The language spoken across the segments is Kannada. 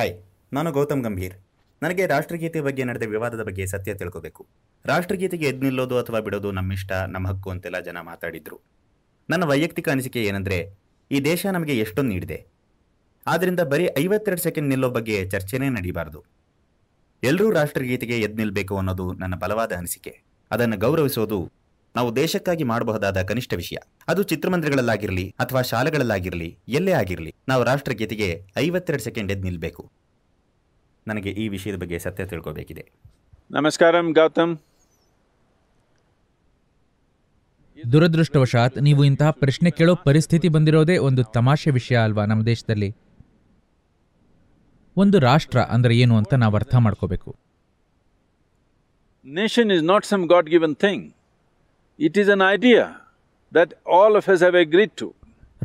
ಹಾಯ್ ನಾನು ಗೌತಮ್ ಗಂಭೀರ್ ನನಗೆ ರಾಷ್ಟ್ರಗೀತೆ ಬಗ್ಗೆ ನಡೆದ ವಿವಾದದ ಬಗ್ಗೆ ಸತ್ಯ ತಿಳ್ಕೋಬೇಕು ರಾಷ್ಟ್ರಗೀತೆಗೆ ಎದ್ ನಿಲ್ಲೋದು ಅಥವಾ ಬಿಡೋದು ನಮ್ಮಿಷ್ಟ ನಮ್ಮ ಹಕ್ಕು ಅಂತೆಲ್ಲ ಜನ ಮಾತಾಡಿದ್ರು ನನ್ನ ವೈಯಕ್ತಿಕ ಅನಿಸಿಕೆ ಏನಂದ್ರೆ ಈ ದೇಶ ನಮಗೆ ಎಷ್ಟೊಂದು ನೀಡಿದೆ ಆದ್ದರಿಂದ ಬರೀ ಐವತ್ತೆರಡು ಸೆಕೆಂಡ್ ನಿಲ್ಲೋ ಬಗ್ಗೆ ಚರ್ಚೆನೇ ನಡೀಬಾರದು ಎಲ್ಲರೂ ರಾಷ್ಟ್ರಗೀತೆಗೆ ಎದ್ ನಿಲ್ಬೇಕು ಅನ್ನೋದು ನನ್ನ ಬಲವಾದ ಅನಿಸಿಕೆ ಅದನ್ನು ಗೌರವಿಸೋದು ನಾವು ದೇಶಕ್ಕಾಗಿ ಮಾಡಬಹುದಾದ ಕನಿಷ್ಠ ವಿಷಯ ಅದು ಚಿತ್ರಮಂದಿರಗಳಲ್ಲಾಗಿರಲಿ ಅಥವಾ ಶಾಲೆಗಳಲ್ಲಾಗಿರಲಿ ಎಲ್ಲೇ ಆಗಿರಲಿ ನಾವು ರಾಷ್ಟ್ರಗೀತೆಗೆ ಐವತ್ತೆರಡು ಸೆಕೆಂಡ್ ಎದ್ದು ನಿಲ್ಲಬೇಕು ನನಗೆ ಈ ವಿಷಯದ ಬಗ್ಗೆ ಸತ್ಯ ತಿಳ್ಕೋಬೇಕಿದೆ ನಮಸ್ಕಾರ ಗೌತಮ್ ದುರದೃಷ್ಟವಶಾತ್ ನೀವು ಇಂತಹ ಪ್ರಶ್ನೆ ಕೇಳೋ ಪರಿಸ್ಥಿತಿ ಬಂದಿರೋದೇ ಒಂದು ತಮಾಷೆ ವಿಷಯ ಅಲ್ವಾ ನಮ್ಮ ದೇಶದಲ್ಲಿ ಒಂದು ರಾಷ್ಟ್ರ ಅಂದ್ರೆ ಏನು ಅಂತ ನಾವು ಅರ್ಥ ಮಾಡ್ಕೋಬೇಕು nation is not some god given thing it is an idea that all of us have agreed to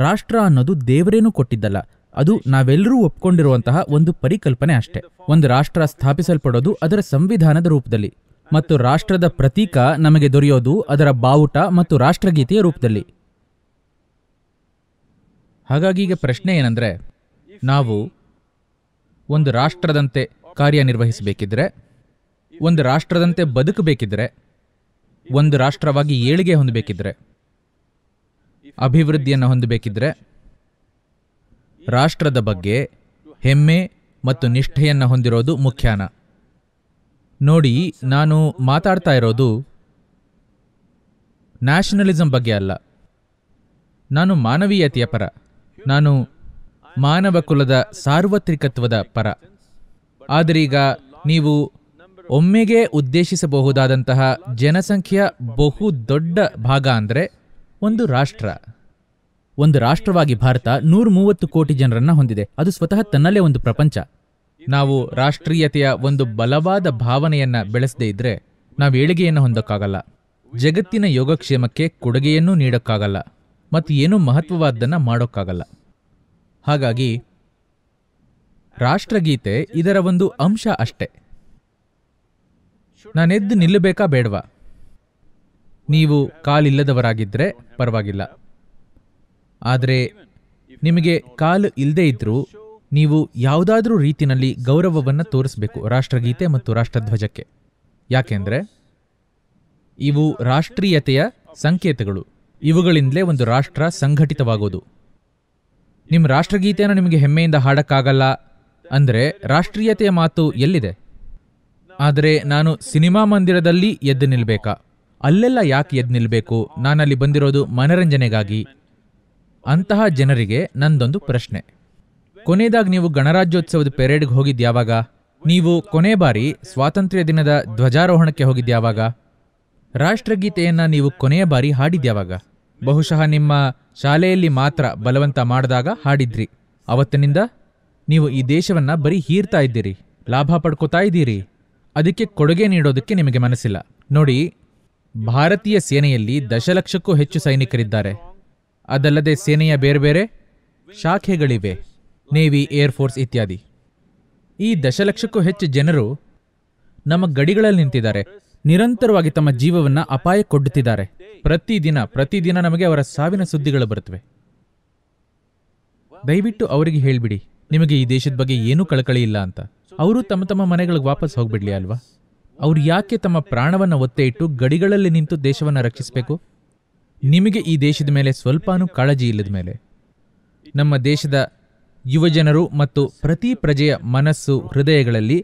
ರಾಷ್ಟ್ರ ಅನ್ನೋದು ದೇವರೇನು ಕೊಟ್ಟಿದ್ದಲ್ಲ ಅದು ನಾವೆಲ್ಲರೂ ಒಪ್ಕೊಂಡಿರುವಂತಹ ಒಂದು ಪರಿಕಲ್ಪನೆ ಅಷ್ಟೇ ಒಂದು ರಾಷ್ಟ್ರ ಸ್ಥಾಪಿಸಲ್ಪಡೋದು ಅದರ ಸಂವಿಧಾನದ ರೂಪದಲ್ಲಿ ಮತ್ತು ರಾಷ್ಟ್ರದ ಪ್ರತೀಕ ನಮಗೆ ದೊರೆಯೋದು ಅದರ ಬಾವುಟ ಮತ್ತು ರಾಷ್ಟ್ರಗೀತೆಯ ರೂಪದಲ್ಲಿ ಹಾಗಾಗಿ ಈಗ ಪ್ರಶ್ನೆ ಏನಂದರೆ ನಾವು ಒಂದು ರಾಷ್ಟ್ರದಂತೆ ಕಾರ್ಯನಿರ್ವಹಿಸಬೇಕಿದ್ರೆ ಒಂದು ರಾಷ್ಟ್ರದಂತೆ ಬದುಕಬೇಕಿದ್ರೆ ಒಂದು ರಾಷ್ಟ್ರವಾಗಿ ಏಳಿಗೆ ಹೊಂದಬೇಕಿದ್ರೆ ಅಭಿವೃದ್ಧಿಯನ್ನು ಹೊಂದಬೇಕಿದ್ರೆ ರಾಷ್ಟ್ರದ ಬಗ್ಗೆ ಹೆಮ್ಮೆ ಮತ್ತು ನಿಷ್ಠೆಯನ್ನು ಹೊಂದಿರೋದು ಮುಖ್ಯಾನ ನೋಡಿ ನಾನು ಮಾತಾಡ್ತಾ ಇರೋದು ನ್ಯಾಷನಲಿಸಂ ಬಗ್ಗೆ ಅಲ್ಲ ನಾನು ಮಾನವೀಯತೆಯ ಪರ ನಾನು ಮಾನವ ಕುಲದ ಸಾರ್ವತ್ರಿಕತ್ವದ ಪರ ಆದರೀಗ ನೀವು ಒಮ್ಮೆಗೆ ಉದ್ದೇಶಿಸಬಹುದಾದಂತಹ ಜನಸಂಖ್ಯೆಯ ಬಹು ದೊಡ್ಡ ಭಾಗ ಅಂದರೆ ಒಂದು ರಾಷ್ಟ್ರ ಒಂದು ರಾಷ್ಟ್ರವಾಗಿ ಭಾರತ ನೂರ ಮೂವತ್ತು ಕೋಟಿ ಜನರನ್ನ ಹೊಂದಿದೆ ಅದು ಸ್ವತಃ ತನ್ನಲ್ಲೇ ಒಂದು ಪ್ರಪಂಚ ನಾವು ರಾಷ್ಟ್ರೀಯತೆಯ ಒಂದು ಬಲವಾದ ಭಾವನೆಯನ್ನ ಬೆಳೆಸದೇ ಇದ್ರೆ ನಾವು ಏಳಿಗೆಯನ್ನು ಹೊಂದಕ್ಕಾಗಲ್ಲ ಜಗತ್ತಿನ ಯೋಗಕ್ಷೇಮಕ್ಕೆ ಕೊಡುಗೆಯನ್ನೂ ನೀಡೋಕ್ಕಾಗಲ್ಲ ಮತ್ತು ಏನೂ ಮಹತ್ವವಾದ್ದನ್ನು ಮಾಡೋಕ್ಕಾಗಲ್ಲ ಹಾಗಾಗಿ ರಾಷ್ಟ್ರಗೀತೆ ಇದರ ಒಂದು ಅಂಶ ಅಷ್ಟೇ ನಾನೆದ್ದು ನಿಲ್ಲಬೇಕಾ ಬೇಡವಾ ನೀವು ಕಾಲಿಲ್ಲದವರಾಗಿದ್ದರೆ ಪರವಾಗಿಲ್ಲ ಆದರೆ ನಿಮಗೆ ಕಾಲು ಇಲ್ಲದೇ ಇದ್ದರೂ ನೀವು ಯಾವುದಾದ್ರೂ ರೀತಿಯಲ್ಲಿ ಗೌರವವನ್ನು ತೋರಿಸಬೇಕು ರಾಷ್ಟ್ರಗೀತೆ ಮತ್ತು ರಾಷ್ಟ್ರಧ್ವಜಕ್ಕೆ ಯಾಕೆಂದರೆ ಇವು ರಾಷ್ಟ್ರೀಯತೆಯ ಸಂಕೇತಗಳು ಇವುಗಳಿಂದಲೇ ಒಂದು ರಾಷ್ಟ್ರ ಸಂಘಟಿತವಾಗೋದು ನಿಮ್ಮ ರಾಷ್ಟ್ರಗೀತೆಯನ್ನು ನಿಮಗೆ ಹೆಮ್ಮೆಯಿಂದ ಹಾಡೋಕ್ಕಾಗಲ್ಲ ಅಂದರೆ ರಾಷ್ಟ್ರೀಯತೆಯ ಮಾತು ಎಲ್ಲಿದೆ ಆದರೆ ನಾನು ಸಿನಿಮಾ ಮಂದಿರದಲ್ಲಿ ಎದ್ದು ನಿಲ್ಬೇಕಾ ಅಲ್ಲೆಲ್ಲ ಯಾಕೆ ಎದ್ದು ನಿಲ್ಬೇಕು ನಾನಲ್ಲಿ ಬಂದಿರೋದು ಮನರಂಜನೆಗಾಗಿ ಅಂತಹ ಜನರಿಗೆ ನಂದೊಂದು ಪ್ರಶ್ನೆ ಕೊನೆಯದಾಗಿ ನೀವು ಗಣರಾಜ್ಯೋತ್ಸವದ ಪೆರೇಡ್ಗೆ ಹೋಗಿದ್ಯಾವಾಗ ಯಾವಾಗ ನೀವು ಕೊನೆ ಬಾರಿ ಸ್ವಾತಂತ್ರ್ಯ ದಿನದ ಧ್ವಜಾರೋಹಣಕ್ಕೆ ಹೋಗಿದ್ಯಾವಾಗ ಯಾವಾಗ ರಾಷ್ಟ್ರಗೀತೆಯನ್ನು ನೀವು ಕೊನೆಯ ಬಾರಿ ಹಾಡಿದ್ಯಾವಾಗ ಬಹುಶಃ ನಿಮ್ಮ ಶಾಲೆಯಲ್ಲಿ ಮಾತ್ರ ಬಲವಂತ ಮಾಡಿದಾಗ ಹಾಡಿದ್ರಿ ಅವತ್ತಿನಿಂದ ನೀವು ಈ ದೇಶವನ್ನು ಬರೀ ಹೀರ್ತಾ ಇದ್ದೀರಿ ಲಾಭ ಪಡ್ಕೋತಾ ಇದ್ದೀರಿ ಅದಕ್ಕೆ ಕೊಡುಗೆ ನೀಡೋದಕ್ಕೆ ನಿಮಗೆ ಮನಸ್ಸಿಲ್ಲ ನೋಡಿ ಭಾರತೀಯ ಸೇನೆಯಲ್ಲಿ ದಶಲಕ್ಷಕ್ಕೂ ಹೆಚ್ಚು ಸೈನಿಕರಿದ್ದಾರೆ ಅದಲ್ಲದೆ ಸೇನೆಯ ಬೇರೆ ಬೇರೆ ಶಾಖೆಗಳಿವೆ ನೇವಿ ಏರ್ಫೋರ್ಸ್ ಇತ್ಯಾದಿ ಈ ದಶಲಕ್ಷಕ್ಕೂ ಹೆಚ್ಚು ಜನರು ನಮ್ಮ ಗಡಿಗಳಲ್ಲಿ ನಿಂತಿದ್ದಾರೆ ನಿರಂತರವಾಗಿ ತಮ್ಮ ಜೀವವನ್ನು ಕೊಡ್ತಿದ್ದಾರೆ ಪ್ರತಿದಿನ ಪ್ರತಿದಿನ ನಮಗೆ ಅವರ ಸಾವಿನ ಸುದ್ದಿಗಳು ಬರುತ್ತವೆ ದಯವಿಟ್ಟು ಅವರಿಗೆ ಹೇಳಿಬಿಡಿ ನಿಮಗೆ ಈ ದೇಶದ ಬಗ್ಗೆ ಏನೂ ಕಳಕಳಿ ಇಲ್ಲ ಅಂತ ಅವರು ತಮ್ಮ ತಮ್ಮ ಮನೆಗಳಿಗೆ ವಾಪಸ್ ಹೋಗ್ಬಿಡ್ಲಿ ಅಲ್ವಾ ಅವ್ರು ಯಾಕೆ ತಮ್ಮ ಪ್ರಾಣವನ್ನು ಒತ್ತೆ ಇಟ್ಟು ಗಡಿಗಳಲ್ಲಿ ನಿಂತು ದೇಶವನ್ನು ರಕ್ಷಿಸಬೇಕು ನಿಮಗೆ ಈ ದೇಶದ ಮೇಲೆ ಸ್ವಲ್ಪನೂ ಕಾಳಜಿ ಇಲ್ಲದ ಮೇಲೆ ನಮ್ಮ ದೇಶದ ಯುವಜನರು ಮತ್ತು ಪ್ರತಿ ಪ್ರಜೆಯ ಮನಸ್ಸು ಹೃದಯಗಳಲ್ಲಿ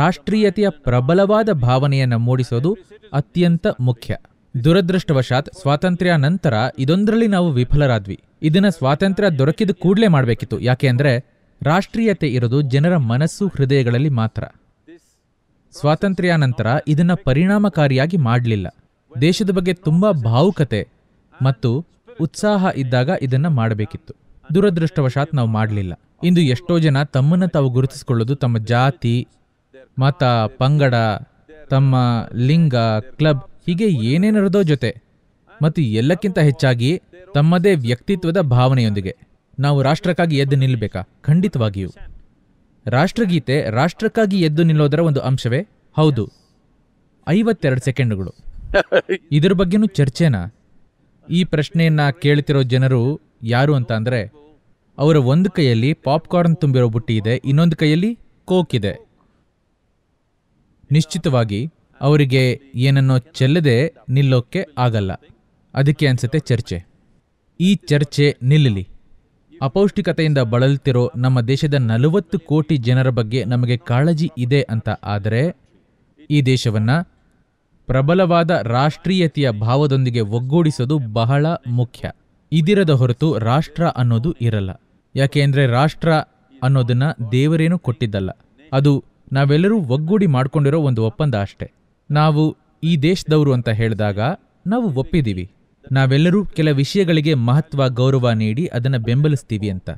ರಾಷ್ಟ್ರೀಯತೆಯ ಪ್ರಬಲವಾದ ಭಾವನೆಯನ್ನು ಮೂಡಿಸೋದು ಅತ್ಯಂತ ಮುಖ್ಯ ದುರದೃಷ್ಟವಶಾತ್ ಸ್ವಾತಂತ್ರ್ಯ ನಂತರ ಇದೊಂದರಲ್ಲಿ ನಾವು ವಿಫಲರಾದ್ವಿ ಇದನ್ನ ಸ್ವಾತಂತ್ರ್ಯ ದೊರಕಿದ ಕೂಡಲೇ ಮಾಡಬೇಕಿತ್ತು ಯಾಕೆ ಅಂದರೆ ರಾಷ್ಟ್ರೀಯತೆ ಇರೋದು ಜನರ ಮನಸ್ಸು ಹೃದಯಗಳಲ್ಲಿ ಮಾತ್ರ ನಂತರ ಇದನ್ನು ಪರಿಣಾಮಕಾರಿಯಾಗಿ ಮಾಡಲಿಲ್ಲ ದೇಶದ ಬಗ್ಗೆ ತುಂಬ ಭಾವುಕತೆ ಮತ್ತು ಉತ್ಸಾಹ ಇದ್ದಾಗ ಇದನ್ನು ಮಾಡಬೇಕಿತ್ತು ದುರದೃಷ್ಟವಶಾತ್ ನಾವು ಮಾಡಲಿಲ್ಲ ಇಂದು ಎಷ್ಟೋ ಜನ ತಮ್ಮನ್ನು ತಾವು ಗುರುತಿಸಿಕೊಳ್ಳೋದು ತಮ್ಮ ಜಾತಿ ಮತ ಪಂಗಡ ತಮ್ಮ ಲಿಂಗ ಕ್ಲಬ್ ಹೀಗೆ ಏನೇನರದೋ ಜೊತೆ ಮತ್ತು ಎಲ್ಲಕ್ಕಿಂತ ಹೆಚ್ಚಾಗಿ ತಮ್ಮದೇ ವ್ಯಕ್ತಿತ್ವದ ಭಾವನೆಯೊಂದಿಗೆ ನಾವು ರಾಷ್ಟ್ರಕ್ಕಾಗಿ ಎದ್ದು ನಿಲ್ಲಬೇಕಾ ಖಂಡಿತವಾಗಿಯೂ ರಾಷ್ಟ್ರಗೀತೆ ರಾಷ್ಟ್ರಕ್ಕಾಗಿ ಎದ್ದು ನಿಲ್ಲೋದರ ಒಂದು ಅಂಶವೇ ಹೌದು ಐವತ್ತೆರಡು ಸೆಕೆಂಡ್ಗಳು ಇದ್ರ ಬಗ್ಗೆನೂ ಚರ್ಚೆನಾ ಈ ಪ್ರಶ್ನೆಯನ್ನ ಕೇಳ್ತಿರೋ ಜನರು ಯಾರು ಅಂತ ಅಂದರೆ ಅವರ ಒಂದು ಕೈಯಲ್ಲಿ ಪಾಪ್ಕಾರ್ನ್ ತುಂಬಿರೋ ಬುಟ್ಟಿ ಇದೆ ಇನ್ನೊಂದು ಕೈಯಲ್ಲಿ ಕೋಕ್ ಇದೆ ನಿಶ್ಚಿತವಾಗಿ ಅವರಿಗೆ ಏನನ್ನೋ ಚೆಲ್ಲದೆ ನಿಲ್ಲೋಕ್ಕೆ ಆಗಲ್ಲ ಅದಕ್ಕೆ ಅನ್ಸುತ್ತೆ ಚರ್ಚೆ ಈ ಚರ್ಚೆ ನಿಲ್ಲಲಿ ಅಪೌಷ್ಟಿಕತೆಯಿಂದ ಬಳಲ್ತಿರೋ ನಮ್ಮ ದೇಶದ ನಲವತ್ತು ಕೋಟಿ ಜನರ ಬಗ್ಗೆ ನಮಗೆ ಕಾಳಜಿ ಇದೆ ಅಂತ ಆದರೆ ಈ ದೇಶವನ್ನು ಪ್ರಬಲವಾದ ರಾಷ್ಟ್ರೀಯತೆಯ ಭಾವದೊಂದಿಗೆ ಒಗ್ಗೂಡಿಸೋದು ಬಹಳ ಮುಖ್ಯ ಇದಿರದ ಹೊರತು ರಾಷ್ಟ್ರ ಅನ್ನೋದು ಇರಲ್ಲ ಯಾಕೆಂದರೆ ರಾಷ್ಟ್ರ ಅನ್ನೋದನ್ನು ದೇವರೇನು ಕೊಟ್ಟಿದ್ದಲ್ಲ ಅದು ನಾವೆಲ್ಲರೂ ಒಗ್ಗೂಡಿ ಮಾಡಿಕೊಂಡಿರೋ ಒಂದು ಒಪ್ಪಂದ ಅಷ್ಟೆ ನಾವು ಈ ದೇಶದವರು ಅಂತ ಹೇಳಿದಾಗ ನಾವು ಒಪ್ಪಿದ್ದೀವಿ ನಾವೆಲ್ಲರೂ ಕೆಲ ವಿಷಯಗಳಿಗೆ ಮಹತ್ವ ಗೌರವ ನೀಡಿ ಅದನ್ನು ಬೆಂಬಲಿಸ್ತೀವಿ ಅಂತ